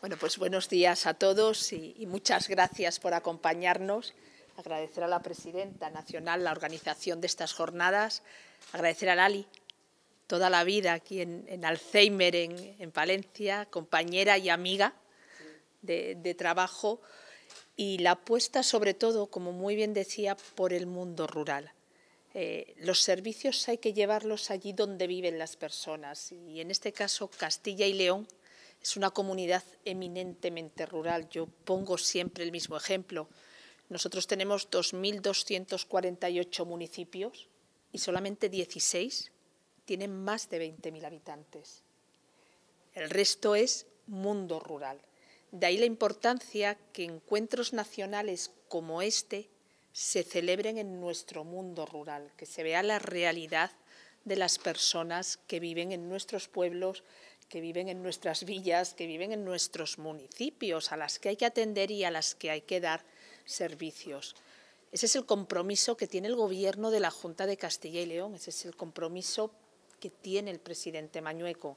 Bueno, pues buenos días a todos y, muchas gracias por acompañarnos. Agradecer a la presidenta nacional la organización de estas jornadas. Agradecer a Lali toda la vida aquí en, Alzheimer, en, Palencia, compañera y amiga de, trabajo, y la apuesta sobre todo, como muy bien decía, por el mundo rural. Eh, los servicios hay que llevarlos allí donde viven las personas y en este caso Castilla y León es una comunidad eminentemente rural. Yo pongo siempre el mismo ejemplo. Nosotros tenemos 2.248 municipios y solamente 16 tienen más de 20.000 habitantes. El resto es mundo rural. De ahí la importancia que encuentros nacionales como este se celebren en nuestro mundo rural, que se vea la realidad de las personas que viven en nuestros pueblos, que viven en nuestras villas, que viven en nuestros municipios, a las que hay que atender y a las que hay que dar servicios. Ese es el compromiso que tiene el Gobierno de la Junta de Castilla y León, ese es el compromiso que tiene el presidente Mañueco.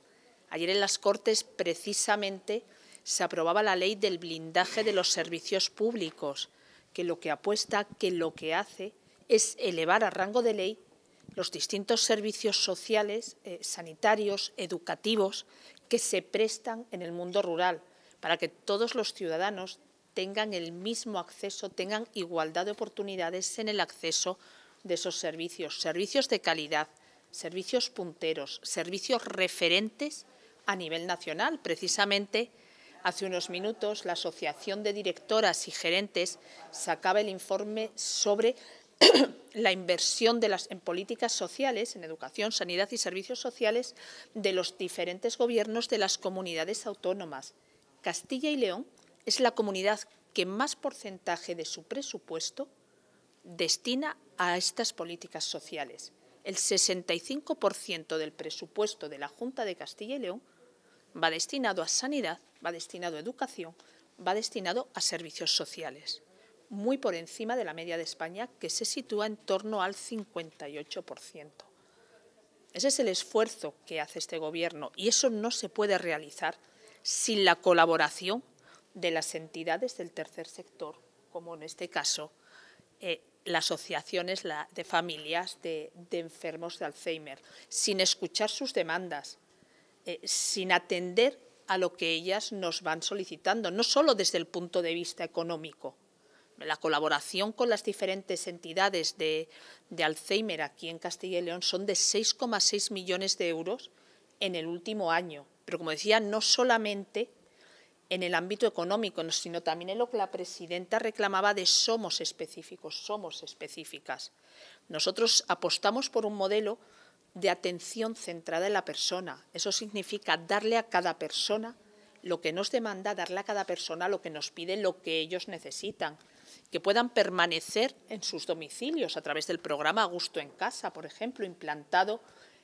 Ayer en las Cortes, precisamente, se aprobaba la ley del blindaje de los servicios públicos, que lo que apuesta, que lo que hace es elevar a rango de ley los distintos servicios sociales, eh, sanitarios, educativos, que se prestan en el mundo rural, para que todos los ciudadanos tengan el mismo acceso, tengan igualdad de oportunidades en el acceso de esos servicios, servicios de calidad, servicios punteros, servicios referentes a nivel nacional. Precisamente hace unos minutos la Asociación de Directoras y Gerentes sacaba el informe sobre la inversión en políticas sociales, en educación, sanidad y servicios sociales de los diferentes gobiernos de las comunidades autónomas. Castilla y León es la comunidad que más porcentaje de su presupuesto destina a estas políticas sociales. El 65% del presupuesto de la Junta de Castilla y León va destinado a sanidad, va destinado a educación, va destinado a servicios sociales muy por encima de la media de España, que se sitúa en torno al 58%. Ese es el esfuerzo que hace este Gobierno y eso no se puede realizar sin la colaboración de las entidades del tercer sector, como en este caso eh, las asociaciones de familias de, enfermos de Alzheimer, sin escuchar sus demandas, eh, sin atender a lo que ellas nos van solicitando, no solo desde el punto de vista económico, la colaboración con las diferentes entidades de, Alzheimer aquí en Castilla y León son de 6,6 millones de euros en el último año. Pero como decía, no solamente en el ámbito económico, sino también en lo que la presidenta reclamaba de somos específicos, somos específicas. Nosotros apostamos por un modelo de atención centrada en la persona. Eso significa darle a cada persona lo que nos demanda, darle a cada persona lo que nos pide, lo que ellos necesitan que puedan permanecer en sus domicilios a través del programa Gusto en Casa, por ejemplo, implantado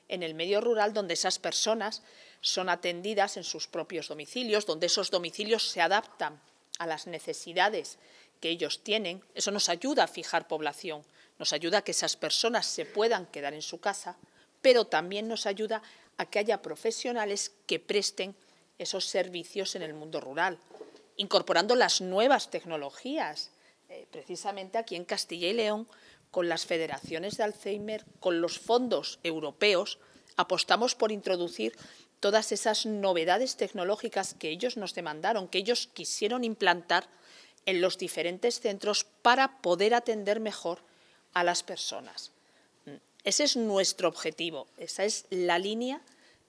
en el medio rural donde esas personas son atendidas en sus propios domicilios, donde esos domicilios se adaptan a las necesidades que ellos tienen. Eso nos ayuda a fijar población, nos ayuda a que esas personas se puedan quedar en su casa, pero también nos ayuda a que haya profesionales que presten esos servicios en el mundo rural, incorporando las nuevas tecnologías eh, precisamente aquí en Castilla y León, con las federaciones de Alzheimer, con los fondos europeos, apostamos por introducir todas esas novedades tecnológicas que ellos nos demandaron, que ellos quisieron implantar en los diferentes centros para poder atender mejor a las personas. Ese es nuestro objetivo, esa es la línea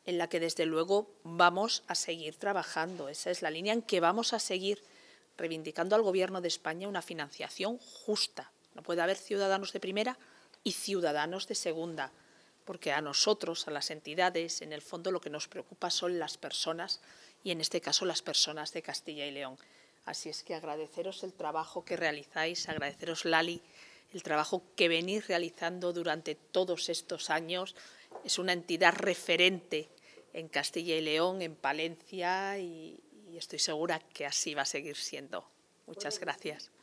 en la que desde luego vamos a seguir trabajando, esa es la línea en que vamos a seguir reivindicando al Gobierno de España una financiación justa. No puede haber ciudadanos de primera y ciudadanos de segunda, porque a nosotros, a las entidades, en el fondo lo que nos preocupa son las personas y en este caso las personas de Castilla y León. Así es que agradeceros el trabajo que realizáis, agradeceros Lali el trabajo que venís realizando durante todos estos años. Es una entidad referente en Castilla y León, en Palencia y, y estoy segura que así va a seguir siendo. Muchas gracias.